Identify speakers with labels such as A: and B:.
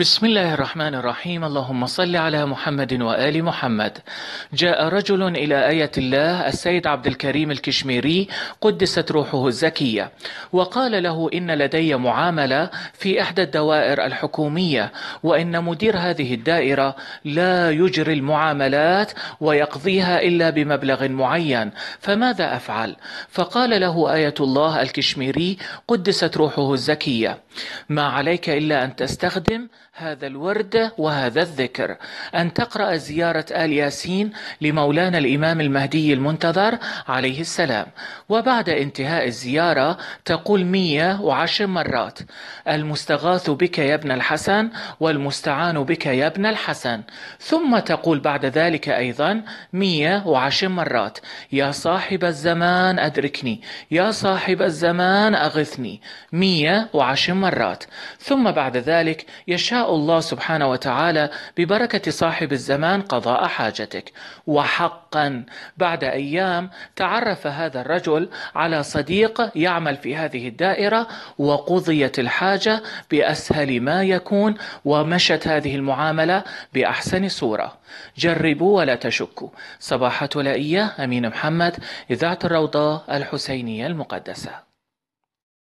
A: بسم الله الرحمن الرحيم اللهم صل على محمد وآل محمد جاء رجل إلى آية الله السيد عبد الكريم الكشميري قدست روحه الزكية وقال له إن لدي معاملة في إحدى الدوائر الحكومية وإن مدير هذه الدائرة لا يجري المعاملات ويقضيها إلا بمبلغ معين فماذا أفعل؟ فقال له آية الله الكشميري قدست روحه الزكية ما عليك إلا أن تستخدم هذا الورد وهذا الذكر أن تقرأ زيارة آل ياسين لمولانا الإمام المهدي المنتظر عليه السلام وبعد انتهاء الزيارة تقول 110 مرات المستغاث بك يا ابن الحسن والمستعان بك يا ابن الحسن ثم تقول بعد ذلك أيضا 110 مرات يا صاحب الزمان أدركني يا صاحب الزمان أغثني 110 مرات ثم بعد ذلك يشاء الله سبحانه وتعالى ببركة صاحب الزمان قضاء حاجتك وحقا بعد أيام تعرف هذا الرجل على صديق يعمل في هذه الدائرة وقضيت الحاجة بأسهل ما يكون ومشت هذه المعاملة بأحسن صورة جربوا ولا تشكوا صباحة لائية أمين محمد إذاعة الروضة الحسينية المقدسة